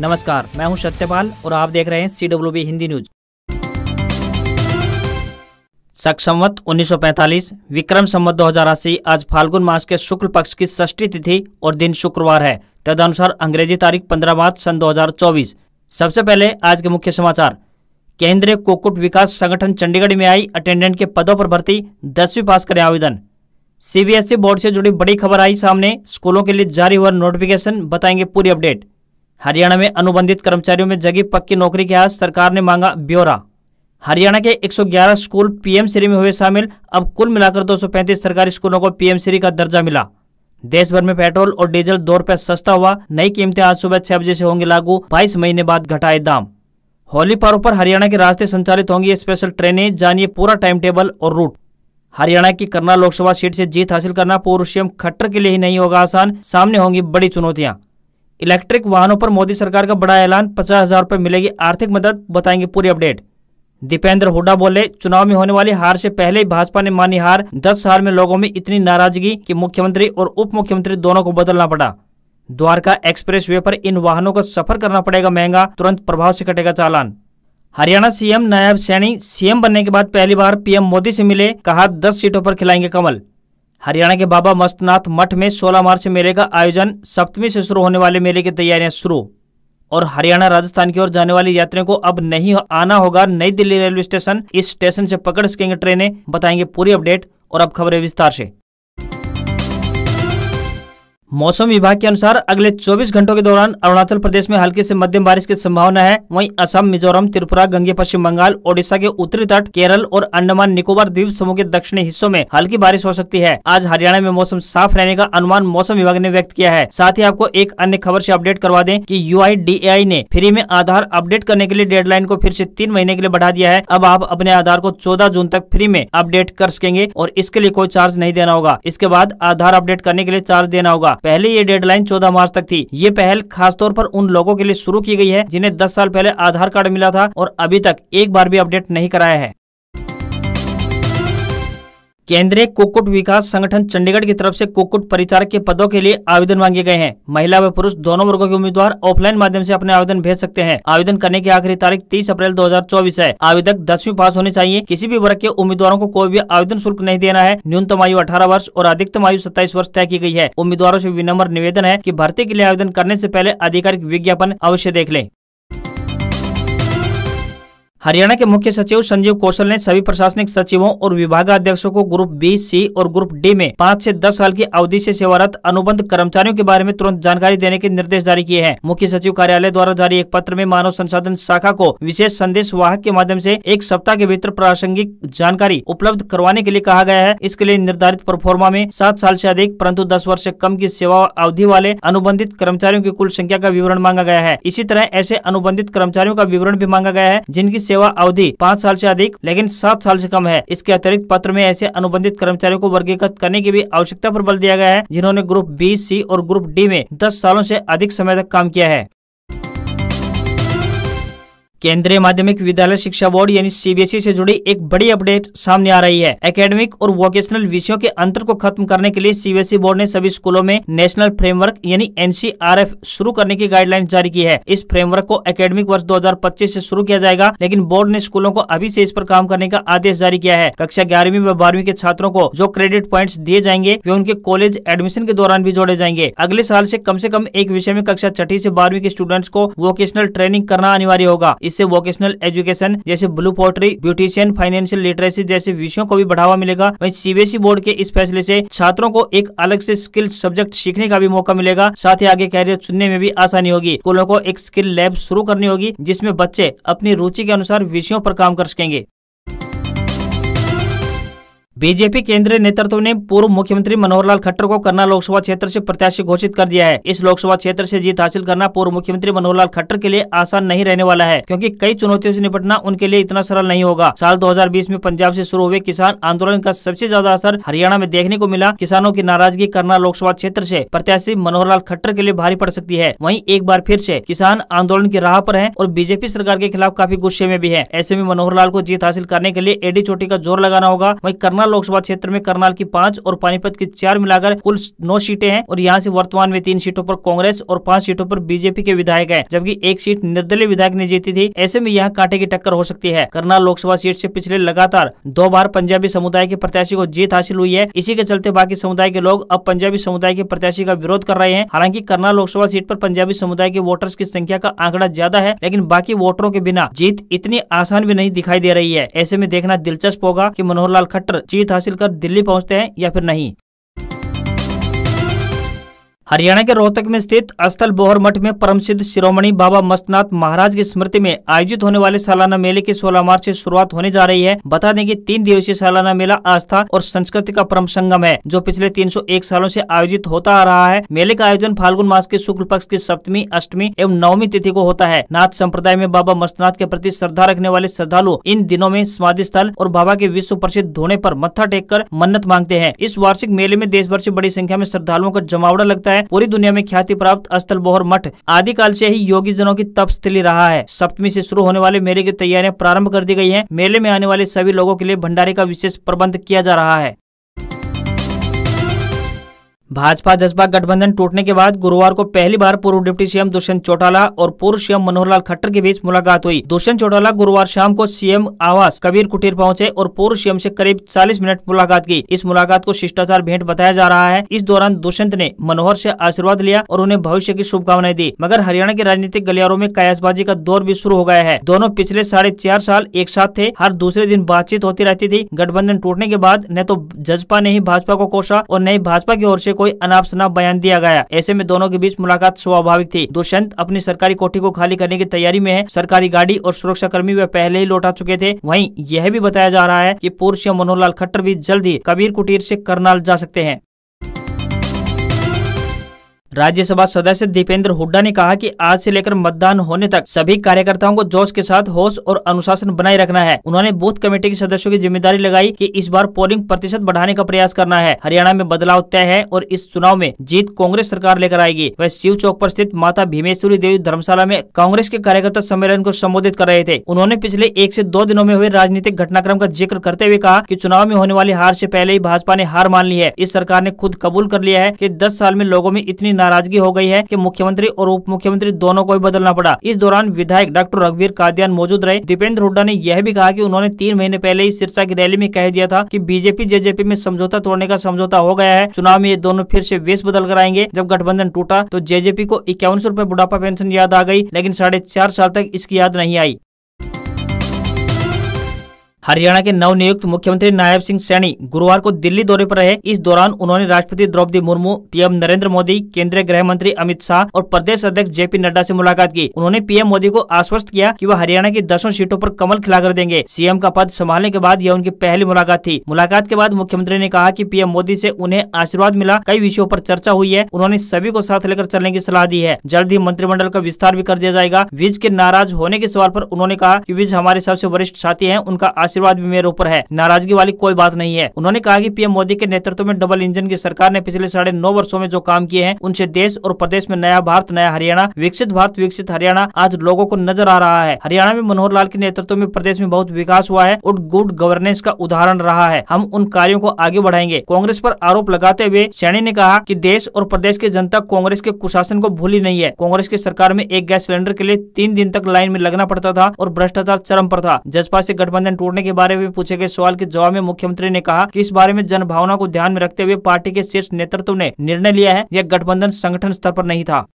नमस्कार मैं हूं सत्यपाल और आप देख रहे हैं C W B Hindi news शक संवत 1945 विक्रम संवत दो हजार अस्सी आज फाल्गुन मास के शुक्ल पक्ष की षष्टी तिथि और दिन शुक्रवार है तदनुसार अंग्रेजी तारीख 15 मार्च सन 2024 सबसे पहले आज के मुख्य समाचार केंद्रीय कुकुट विकास संगठन चंडीगढ़ में आई अटेंडेंट के पदों पर भर्ती दसवीं पास करें आवेदन सीबीएसई बोर्ड से जुड़ी बड़ी खबर आई सामने स्कूलों के लिए जारी हुआ नोटिफिकेशन बताएंगे पूरी अपडेट हरियाणा में अनुबंधित कर्मचारियों में जगी पक्की नौकरी के आज सरकार ने मांगा ब्यौरा हरियाणा के 111 स्कूल पीएम श्री में हुए शामिल अब कुल मिलाकर 235 सरकारी स्कूलों को पीएम श्री का दर्जा मिला देश भर में पेट्रोल और डीजल दो रुपए सस्ता हुआ नई कीमतें आज सुबह छह बजे से होंगी लागू बाईस महीने बाद घटाए दाम होली पर्व पर हरियाणा के रास्ते संचालित होंगी स्पेशल ट्रेनें जानिए पूरा टाइम टेबल और रूट हरियाणा की करना लोकसभा सीट से जीत हासिल करना पूर्व सीएम खट्टर के लिए ही नहीं होगा आसान सामने होंगी बड़ी चुनौतियां इलेक्ट्रिक वाहनों पर मोदी सरकार का बड़ा ऐलान पचास हजार रुपये मिलेगी आर्थिक मदद बताएंगे पूरी अपडेट दीपेंद्र हुडा बोले चुनाव में होने वाली हार से पहले ही भाजपा ने मानी हार दस साल में लोगों में इतनी नाराजगी कि मुख्यमंत्री और उप मुख्यमंत्री दोनों को बदलना पड़ा द्वारका एक्सप्रेस वे पर इन वाहनों को सफर करना पड़ेगा महंगा तुरंत प्रभाव से कटेगा चालान हरियाणा सीएम नायब सैनी सीएम बनने के बाद पहली बार पीएम मोदी से मिले कहा दस सीटों पर खिलाएंगे कमल हरियाणा के बाबा मस्तनाथ मठ में 16 मार्च मेले का आयोजन सप्तमी से शुरू होने वाले मेले की तैयारियां शुरू और हरियाणा राजस्थान की ओर जाने वाली यात्रियों को अब नहीं आना होगा नई दिल्ली रेलवे स्टेशन इस स्टेशन से पकड़ सकेंगे ट्रेनें बताएंगे पूरी अपडेट और अब खबरें विस्तार से मौसम विभाग के अनुसार अगले 24 घंटों के दौरान अरुणाचल प्रदेश में हल्की से मध्यम बारिश की संभावना है वहीं असम मिजोरम त्रिपुरा गंगे पश्चिम बंगाल ओडिशा के उत्तरी तट केरल और अंडमान निकोबार द्वीप समूह के दक्षिणी हिस्सों में हल्की बारिश हो सकती है आज हरियाणा में मौसम साफ रहने का अनुमान मौसम विभाग ने व्यक्त किया है साथ ही आपको एक अन्य खबर ऐसी अपडेट करवा दें की यू ने फ्री में आधार अपडेट करने के लिए डेडलाइन को फिर ऐसी तीन महीने के लिए बढ़ा दिया है अब आप अपने आधार को चौदह जून तक फ्री में अपडेट कर सकेंगे और इसके लिए कोई चार्ज नहीं देना होगा इसके बाद आधार अपडेट करने के लिए चार्ज देना होगा पहले ये डेडलाइन चौदह मार्च तक थी ये पहल खासतौर पर उन लोगों के लिए शुरू की गई है जिन्हें दस साल पहले आधार कार्ड मिला था और अभी तक एक बार भी अपडेट नहीं कराया है केंद्रीय कुक्कुट विकास संगठन चंडीगढ़ की तरफ से कुक्कुट परिचारक के पदों के लिए आवेदन मांगे गए हैं महिला व पुरुष दोनों वर्गों के उम्मीदवार ऑफलाइन माध्यम से अपने आवेदन भेज सकते हैं आवेदन करने की आखिरी तारीख 30 अप्रैल 2024 है आवेदक दसवीं पास होने चाहिए किसी भी वर्ग के उम्मीदवारों को कोई भी आवेदन शुल्क नहीं देना है न्यूनतम आयु अठारह वर्ष और अधिकतम आयु सत्ताईस वर्ष तय की गयी है उम्मीदवारों ऐसी विनम्र निवेदन है की भर्ती के लिए आवेदन करने ऐसी पहले आधिकारिक विज्ञापन अवश्य देख ले हरियाणा के मुख्य सचिव संजीव कौशल ने सभी प्रशासनिक सचिवों और विभागाध्यक्षों को ग्रुप बी सी और ग्रुप डी में पाँच से दस साल की अवधि से सेवारत अनुबंध कर्मचारियों के बारे में तुरंत जानकारी देने के निर्देश जारी किए हैं मुख्य सचिव कार्यालय द्वारा जारी एक पत्र में मानव संसाधन शाखा को विशेष संदेश वाहक के माध्यम ऐसी एक सप्ताह के भीतर प्रासंगिक जानकारी उपलब्ध करवाने के लिए कहा गया है इसके लिए निर्धारित परफोर्मा में सात साल ऐसी अधिक परंतु दस वर्ष ऐसी कम की सेवा अवधि वाले अनुबंधित कर्मचारियों की कुल संख्या का विवरण मांगा गया है इसी तरह ऐसे अनुबंधित कर्मचारियों का विवरण भी मांगा गया है जिनकी सेवा अवधि पाँच साल से अधिक लेकिन सात साल से कम है इसके अतिरिक्त पत्र में ऐसे अनुबंधित कर्मचारियों को वर्गीकृत करने की भी आवश्यकता पर बल दिया गया है जिन्होंने ग्रुप बी सी और ग्रुप डी में दस सालों से अधिक समय तक काम किया है केंद्रीय माध्यमिक विद्यालय शिक्षा बोर्ड यानी सीबीएसई e से जुड़ी एक बड़ी अपडेट सामने आ रही है एकेडमिक और वोकेशनल विषयों के अंतर को खत्म करने के लिए सीबीएसई e बोर्ड ने सभी स्कूलों में नेशनल फ्रेमवर्क यानी एनसीआरएफ शुरू करने की गाइडलाइन जारी की है इस फ्रेमवर्क को एकेडमिक वर्ष दो से शुरू किया जाएगा लेकिन बोर्ड ने स्कूलों को अभी से इस पर काम करने का आदेश जारी किया है कक्षा ग्यारहवीं व बारहवीं के छात्रों को जो क्रेडिट प्वाइंट दिए जाएंगे वे उनके कॉलेज एडमिशन के दौरान भी जोड़े जाएंगे अगले साल ऐसी कम ऐसी कम एक विषय में कक्षा छठी ऐसी बारहवीं के स्टूडेंट्स को वोकेशनल ट्रेनिंग करना अनिवार्य होगा इससे वोकेशनल एजुकेशन जैसे blue pottery beautician financial literacy जैसे विषयों को भी बढ़ावा मिलेगा वही सीबीएसई बोर्ड के इस फैसले से छात्रों को एक अलग से स्किल सब्जेक्ट सीखने का भी मौका मिलेगा साथ ही आगे कैरियर चुनने में भी आसानी होगी स्कूलों को एक स्किल लैब शुरू करनी होगी जिसमें बच्चे अपनी रुचि के अनुसार विषयों पर काम कर सकेंगे बीजेपी केंद्रीय नेतृत्व ने पूर्व मुख्यमंत्री मनोहर लाल खट्टर को करना लोकसभा क्षेत्र से प्रत्याशी घोषित कर दिया है इस लोकसभा क्षेत्र से जीत हासिल करना पूर्व मुख्यमंत्री मनोहर लाल खट्टर के लिए आसान नहीं रहने वाला है क्योंकि कई चुनौतियों से निपटना उनके लिए इतना सरल नहीं होगा साल 2020 में पंजाब से शुरू हुए किसान आंदोलन का सबसे ज्यादा असर हरियाणा में देखने को मिला किसानों की नाराजगी करना लोकसभा क्षेत्र ऐसी प्रत्याशी मनोहर लाल खट्टर के लिए भारी पड़ सकती है वही एक बार फिर ऐसी किसान आंदोलन की राह आरोप है और बीजेपी सरकार के खिलाफ काफी गुस्से में भी है ऐसे में मनोहर लाल को जीत हासिल करने के लिए एडी चोटी का जोर लगाना होगा वही करना लोकसभा क्षेत्र में करनाल की पांच और पानीपत की चार मिलाकर कुल नौ सीटें हैं और यहाँ से वर्तमान में तीन सीटों पर कांग्रेस और पांच सीटों पर बीजेपी के विधायक हैं जबकि एक सीट निर्दलीय विधायक ने जीती थी ऐसे में यहाँ कांटे की टक्कर हो सकती है करनाल लोकसभा सीट से पिछले लगातार दो बार पंजाबी समुदाय के प्रत्याशी को जीत हासिल हुई है इसी के चलते बाकी समुदाय के लोग अब पंजाबी समुदाय के प्रत्याशी का विरोध कर रहे हैं हालांकि करनाल लोकसभा सीट आरोप पंजाबी समुदाय के वोटर्स की संख्या का आंकड़ा ज्यादा है लेकिन बाकी वोटरों के बिना जीत इतनी आसान भी नहीं दिखाई दे रही है ऐसे में देखना दिलचस्प होगा की मनोहर लाल खट्टर जीत हासिल कर दिल्ली पहुंचते हैं या फिर नहीं हरियाणा के रोहतक में स्थित अस्थल बोहर मठ में परम सिद्ध शिरोमणि बाबा मस्तनाथ महाराज की स्मृति में आयोजित होने वाले सालाना मेले की 16 मार्च से शुरुआत होने जा रही है बता दें कि तीन दिवसीय सालाना मेला आस्था और संस्कृति का परम संगम है जो पिछले 301 सालों से आयोजित होता आ रहा है मेले का आयोजन फाल्गुन मास के शुक्ल पक्ष की सप्तमी अष्टमी एवं नवमी तिथि को होता है नाथ संप्रदाय में बाबा मस्तनाथ के प्रति श्रद्धा रखने वाले श्रद्धालु इन दिनों में समाधि स्थल और बाबा के विश्व प्रसिद्ध धोने आरोप मत्था टेक कर मन्नत मांगते हैं इस वार्षिक मेले में देश भर ऐसी बड़ी संख्या में श्रद्धालुओं का जमावड़ा लगता है है पूरी दुनिया में ख्याति प्राप्त स्थल बोहर मठ आदि काल से ही योगी जनों की तप स्थली रहा है सप्तमी से शुरू होने वाले मेले की तैयारियां प्रारंभ कर दी गई है मेले में आने वाले सभी लोगों के लिए भंडारे का विशेष प्रबंध किया जा रहा है भाजपा जसपा गठबंधन टूटने के बाद गुरुवार को पहली बार पूर्व डिप्टी सीएम दुष्यंत चौटाला और पूर्व सीएम मनोहर लाल खट्टर के बीच मुलाकात हुई दुष्यंत चौटाला गुरुवार शाम को सीएम आवास कबीर कुटीर पहुंचे और पूर्व सीएम से करीब 40 मिनट मुलाकात की इस मुलाकात को शिष्टाचार भेंट बताया जा रहा है इस दौरान दुष्यंत ने मनोहर ऐसी आशीर्वाद लिया और उन्हें भविष्य की शुभकामनाएं दी मगर हरियाणा के राजनीतिक गलियारों में कयासबाजी का दौर भी शुरू हो गया है दोनों पिछले साढ़े साल एक साथ थे हर दूसरे दिन बातचीत होती रहती थी गठबंधन टूटने के बाद न तो जसपा ने ही भाजपा को कोसा और न ही भाजपा की ओर ऐसी कोई अनाप शनाप बयान दिया गया ऐसे में दोनों के बीच मुलाकात स्वाभाविक थी दुष्यंत अपनी सरकारी कोठी को खाली करने की तैयारी में है सरकारी गाड़ी और सुरक्षा कर्मी वे पहले ही लौटा चुके थे वहीं यह भी बताया जा रहा है कि पुरुष मनोहर लाल खट्टर भी जल्द ही कबीर कुटीर से करनाल जा सकते हैं राज्यसभा सदस्य दीपेंद्र हुड्डा ने कहा कि आज से लेकर मतदान होने तक सभी कार्यकर्ताओं को जोश के साथ होश और अनुशासन बनाए रखना है उन्होंने बूथ कमेटी के सदस्यों की जिम्मेदारी लगाई कि इस बार पोलिंग प्रतिशत बढ़ाने का प्रयास करना है हरियाणा में बदलाव तय है और इस चुनाव में जीत कांग्रेस सरकार लेकर आएगी वह शिव चौक आरोप स्थित माता भीमेश्वरी देवी धर्मशाला में कांग्रेस के कार्यकर्ता सम्मेलन को संबोधित कर रहे थे उन्होंने पिछले एक ऐसी दो दिनों में हुए राजनीतिक घटनाक्रम का जिक्र करते हुए कहा की चुनाव में होने वाली हार ऐसी पहले ही भाजपा ने हार मान ली है इस सरकार ने खुद कबूल कर लिया है की दस साल में लोगों में इतनी नाराजगी हो गई है कि मुख्यमंत्री और उप मुख्यमंत्री दोनों को ही बदलना पड़ा इस दौरान विधायक डॉक्टर रघुवीर कादियान मौजूद रहे दीपेंद्र हुड्डा ने यह भी कहा की उन्होंने तीन महीने पहले ही सिरसा की रैली में कह दिया था की बीजेपी जेजेपी में समझौता तोड़ने का समझौता हो गया है चुनाव में ये दोनों फिर से वेश बदल कर आएंगे जब गठबंधन टूटा तो जेजेपी को इक्यावन सौ बुढ़ापा पेंशन याद आ गई लेकिन साढ़े चार साल तक इसकी याद नहीं आई हरियाणा के नवनियुक्त मुख्यमंत्री नायब सिंह सैनी गुरुवार को दिल्ली दौरे पर रहे इस दौरान उन्होंने राष्ट्रपति द्रौपदी मुर्मू पीएम नरेंद्र मोदी केंद्रीय गृह मंत्री अमित शाह और प्रदेश अध्यक्ष जेपी नड्डा से मुलाकात की उन्होंने पीएम मोदी को आश्वस्त किया कि वह हरियाणा की दसों सीटों पर कमल खिलाकर देंगे सीएम का पद संभालने के बाद यह उनकी पहली मुलाकात थी मुलाकात के बाद मुख्यमंत्री ने कहा की पीएम मोदी ऐसी उन्हें आशीर्वाद मिला कई विषयों आरोप चर्चा हुई है उन्होंने सभी को साथ लेकर चलने की सलाह दी है जल्द ही मंत्रिमंडल का विस्तार भी कर दिया जाएगा विज के नाराज होने के सवाल आरोप उन्होंने कहा की विज हमारे सबसे वरिष्ठ साथी है उनका आशीर्वाद भी मेरे ऊपर है नाराजगी वाली कोई बात नहीं है उन्होंने कहा की पीएम मोदी के नेतृत्व में डबल इंजन की सरकार ने पिछले साढ़े नौ वर्षो में जो काम किए हैं उनसे देश और प्रदेश में नया भारत नया हरियाणा विकसित भारत विकसित हरियाणा आज लोगों को नजर आ रहा है हरियाणा में मनोहर लाल के नेतृत्व में प्रदेश में बहुत विकास हुआ है और गुड गवर्नेंस का उदाहरण रहा है हम उन कार्यो को आगे बढ़ाएंगे कांग्रेस पर आरोप लगाते हुए सैनी ने कहा की देश और प्रदेश की जनता कांग्रेस के कुशासन को भूली नहीं है कांग्रेस की सरकार में एक गैस सिलेंडर के लिए तीन दिन तक लाइन में लगना पड़ता था और भ्रष्टाचार चरम पर था जसपा से गठबंधन टूटने करने के बारे में पूछे गए सवाल के जवाब में मुख्यमंत्री ने कहा कि इस बारे में जनभावना को ध्यान में रखते हुए पार्टी के शीर्ष नेतृत्व ने निर्णय लिया है यह गठबंधन संगठन स्तर पर नहीं था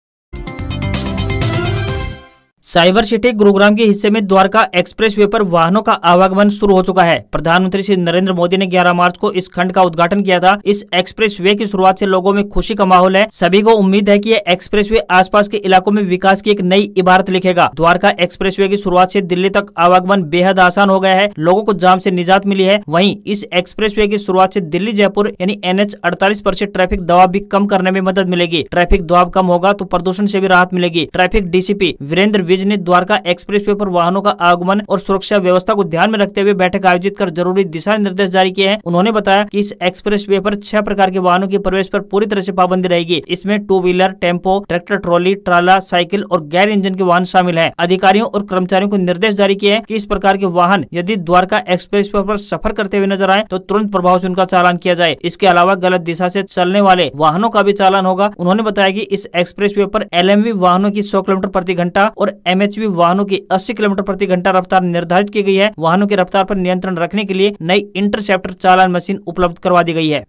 साइबर सिटी गुरुग्राम के हिस्से में द्वारका एक्सप्रेस वे पर वाहनों का आवागमन शुरू हो चुका है प्रधानमंत्री श्री नरेंद्र मोदी ने 11 मार्च को इस खंड का उद्घाटन किया था इस एक्सप्रेस वे की शुरुआत से लोगों में खुशी का माहौल है सभी को उम्मीद है कि यह एक्सप्रेस वे आसपास के इलाकों में विकास की एक नई इबारत लिखेगा द्वारका एक्सप्रेस वे की शुरुआत ऐसी दिल्ली तक आवागमन बेहद आसान हो गया है लोगों को जाम ऐसी निजात मिली है वही इस एक्सप्रेस वे की शुरुआत ऐसी दिल्ली जयपुर यानी एन एच अड़तालीस ट्रैफिक दबाव भी कम करने में मदद मिलेगी ट्रैफिक दबाव कम होगा तो प्रदूषण ऐसी भी राहत मिलेगी ट्रैफिक डीसीपी वीरेंद्र विज ने द्वारका एक्सप्रेस वे पर वाहनों का आगमन और सुरक्षा व्यवस्था को ध्यान में रखते हुए बैठक आयोजित कर जरूरी दिशा निर्देश जारी किए हैं उन्होंने बताया की इस एक्सप्रेस वे पर छह प्रकार के वाहनों के प्रवेश पर पूरी तरह से पाबंदी रहेगी इसमें two wheeler tempo tractor trolley ट्राला साइकिल और गैर इंजन के वाहन शामिल है अधिकारियों और कर्मचारियों को निर्देश जारी किए हैं इस प्रकार के वाहन यदि द्वारका एक्सप्रेस वे पर सफर करते हुए नजर आए तो तुरंत प्रभाव ऐसी उनका चालान किया जाए इसके अलावा गलत दिशा से चलने वाले वाहनों का भी चालान होगा उन्होंने बताया कि इस एक्सप्रेस वे आरोप एल वाहनों की सौ किलोमीटर प्रति घंटा और वी वाहनों की अस्सी किलोमीटर प्रति घंटा रफ्तार निर्धारित की गई है वाहनों की रफ्तार पर नियंत्रण रखने के लिए नई इंटरसेप्टर चालान मशीन उपलब्ध करवा दी गई है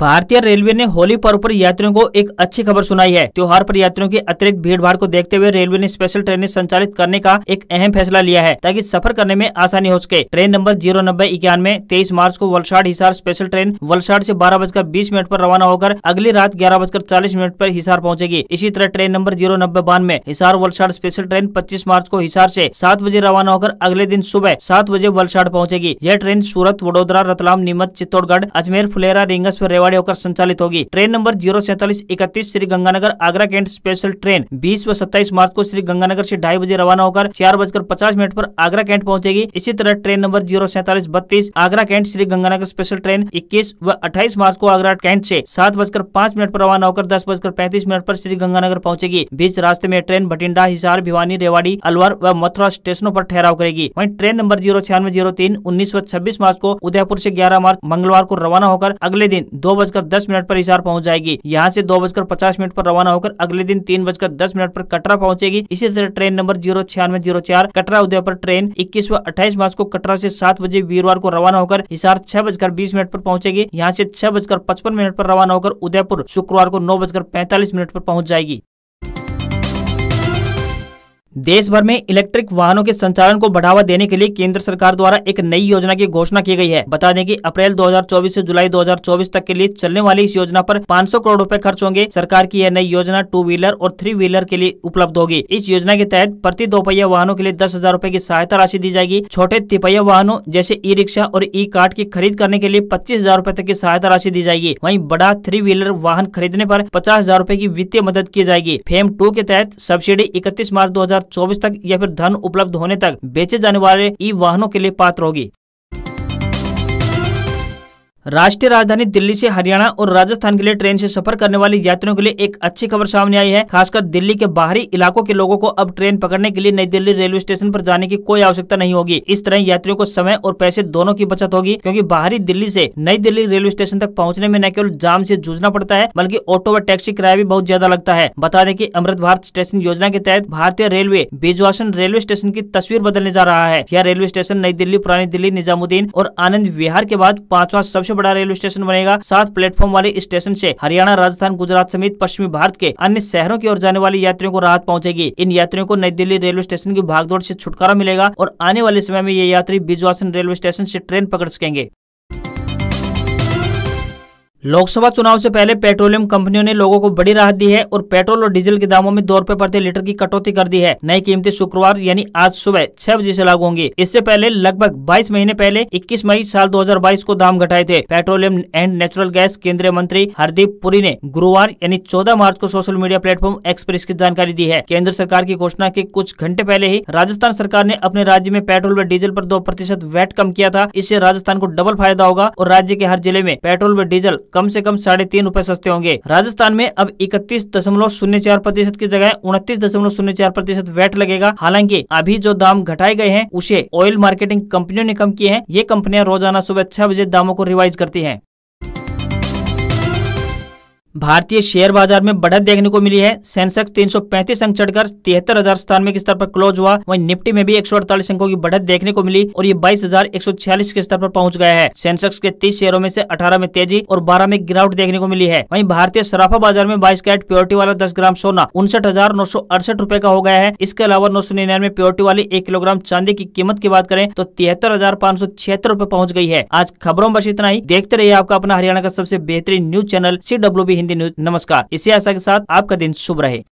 भारतीय रेलवे ने होली पर्व पर यात्रियों को एक अच्छी खबर सुनाई है त्योहार पर यात्रियों की अतिरिक्त भीड़ भाड़ को देखते हुए रेलवे ने स्पेशल ट्रेनें संचालित करने का एक अहम फैसला लिया है ताकि सफर करने में आसानी हो सके ट्रेन नंबर जीरो नब्बे इक्यानवे तेईस मार्च को वलसाड़ हिसार स्पेशल ट्रेन वलसाड़ ऐसी बारह बजकर बीस मिनट आरोप रवाना होकर अगली रात ग्यारह बजकर चालीस मिनट आरोप हिसार पहुँचेगी इसी तरह ट्रेन नंबर जीरो नब्बे बानवे हिसार वलसाड़ स्पेशल ट्रेन पच्चीस मार्च को हिसार ऐसी सात बजे रवाना होकर अगले दिन सुबह सात बजे वलसाड़ पहुँचेगी यह ट्रेन सूरत वडोदरा रतलाम नीमच चित्तौड़गढ़ अजमेर फुलेरा रिंगस रेवा रेवाड़ी होकर संचालित होगी ट्रेन नंबर जीरो सैतालीस इकतीस Shri Ganganagar Agra cantt special train बीस व सत्ताईस मार्च को श्री गंगानगर से ढाई बजे रवाना होकर चार बजकर पचास मिनट पर आगरा कैंट पहुंचेगी इसी तरह ट्रेन नंबर जीरो सैतालीस बत्तीस Agra cantt Shri Ganganagar special train इक्कीस व अट्ठाईस मार्च को आगरा कैंट ऐसी सात बजकर पाँच मिनट आरोप रवाना होकर दस बजकर पैंतीस मिनट आरोप श्री गंगानगर पहुंचेगी बीच रास्ते में ट्रेन भटिंडा हिसार भिवानी रेवाड़ी अलवर व मथुरा स्टेशनों पर ठहराव करेगी वहीं ट्रेन नंबर जीरो छियानवे जीरो तीन उन्नीस व छब्बीस मार्च को उदयपुर से ग्यारह मार्च मंगलवार को रवाना होकर अगले दिन दो बजकर दस मिनट पर हिसार पहुंच जाएगी यहाँ से दो बजकर पचास मिनट पर रवाना होकर अगले दिन तीन बजकर दस मिनट पर कटरा पहुंचेगी इसी तरह ट्रेन नंबर जीरो छियानवे जीरो चार कटरा उदयपुर ट्रेन इक्कीस व अट्ठाईस मार्च को कटरा से सात बजे वीरवार को रवाना होकर हिसार छह बजकर बीस मिनट पर पहुंचेगी यहाँ से छह बजकर पचपन मिनट पर रवाना होकर उदयपुर शुक्रवार को नौ बजकर पैंतालीस मिनट पर पहुंच जाएगी देश भर में इलेक्ट्रिक वाहनों के संचालन को बढ़ावा देने के लिए केंद्र सरकार द्वारा एक नई योजना की घोषणा की गई है बता दें कि अप्रैल 2024 से जुलाई 2024 तक के लिए चलने वाली इस योजना पर 500 करोड़ रुपए खर्च होंगे सरकार की यह नई योजना टू व्हीलर और थ्री व्हीलर के लिए उपलब्ध होगी इस योजना के तहत प्रति दोपहिया वाहनों के लिए दस हजार की सहायता राशि दी जाएगी छोटे तिपहिया वाहनों जैसे ई रिक्शा और ई कार्ड की खरीद करने के लिए पच्चीस हजार तक की सहायता राशि दी जाएगी वही बड़ा थ्री व्हीलर वाहन खरीदने आरोप पचास हजार की वित्तीय मदद की जाएगी फेम टू के तहत सब्सिडी इकतीस मार्च दो 2024 तक या फिर धन उपलब्ध होने तक बेचे जाने वाले ई वाहनों के लिए पात्र होगी राष्ट्रीय राजधानी दिल्ली से हरियाणा और राजस्थान के लिए ट्रेन से सफर करने वाले यात्रियों के लिए एक अच्छी खबर सामने आई है खासकर दिल्ली के बाहरी इलाकों के लोगों को अब ट्रेन पकड़ने के लिए नई दिल्ली रेलवे स्टेशन पर जाने की कोई आवश्यकता नहीं होगी इस तरह यात्रियों को समय और पैसे दोनों की बचत होगी क्योंकि बाहरी दिल्ली से नई दिल्ली रेलवे स्टेशन तक पहुँचने में न केवल जाम से जूझना पड़ता है बल्कि ऑटो व टैक्सी किराया भी बहुत ज्यादा लगता है बता दें की अमृत भारत स्टेशन योजना के तहत भारतीय रेलवे बेजवासन रेलवे स्टेशन की तस्वीर बदलने जा रहा है यह रेलवे स्टेशन नई दिल्ली पुरानी दिल्ली निजामुद्दीन और आनंद विहार के बाद पांचवा सबसे बड़ा रेलवे स्टेशन बनेगा सात प्लेटफॉर्म वाले स्टेशन से हरियाणा राजस्थान गुजरात समेत पश्चिमी भारत के अन्य शहरों की ओर जाने वाले यात्रियों को राहत पहुंचेगी इन यात्रियों को नई दिल्ली रेलवे स्टेशन की भागदौड़ से छुटकारा मिलेगा और आने वाले समय में ये यात्री बिजवासन रेलवे स्टेशन से ट्रेन पकड़ सकेंगे लोकसभा चुनाव से पहले पेट्रोलियम कंपनियों ने लोगों को बड़ी राहत दी है और पेट्रोल और डीजल के दामों में दो रूपए प्रति लीटर की कटौती कर दी है नई कीमतें शुक्रवार यानी आज सुबह छह बजे से लागू होंगी इससे पहले लगभग 22 महीने पहले 21 मई साल 2022 को दाम घटाए थे पेट्रोलियम एंड नेचुरल गैस केंद्रीय मंत्री हरदीप पुरी ने गुरुवार यानी चौदह मार्च को सोशल मीडिया प्लेटफॉर्म एक्सप्रेस की जानकारी दी है केंद्र सरकार की घोषणा के कुछ घंटे पहले ही राजस्थान सरकार ने अपने राज्य में पेट्रोल व डीजल आरोप दो प्रतिशत वैट कम किया था इससे राजस्थान को डबल फायदा होगा और राज्य के हर जिले में पेट्रोल व डीजल कम से कम साढ़े तीन रूपए सस्ते होंगे राजस्थान में अब इकतीस दशमलव शून्य चार प्रतिशत की जगह उनतीस दशमलव शून्य चार प्रतिशत वैट लगेगा हालांकि अभी जो दाम घटाए गए हैं उसे ऑयल मार्केटिंग कंपनियों ने कम किए हैं ये कंपनियां रोजाना सुबह छह बजे दामों को रिवाइज करती हैं भारतीय शेयर बाजार में बढ़त देखने को मिली है सेंसेक्स 335 अंक चढ़कर तिहत्तर हजार स्थान के स्तर पर क्लोज हुआ वहीं निफ्टी में भी एक अंकों की बढ़त देखने को मिली और ये बाईस के स्तर पर पहुंच गया है सेंसेक्स के 30 शेयरों में से 18 में तेजी और 12 में गिरावट देखने को मिली है वहीं भारतीय सराफा बाजार में बाईस कैरेट प्योरिटी वाला दस ग्राम सोना उनसठ हजार नौ सौ अड़सठ रूपए का हो गया है इसके अलावा नौ सौ निन्यानवे प्योरिटी वाली एक किलोग्राम चांदी की कीमत की बात करें तो तिहत्तर हजार पाँच सौ छिहत्तर रूपए पहुंच गई है आज खबरों बस इतना ही देखते रहिए आपका अपना हरियाणा का सबसे बेहतरीन news channel C W Hindi news नमस्कार इसी आशा के साथ आपका दिन शुभ रहे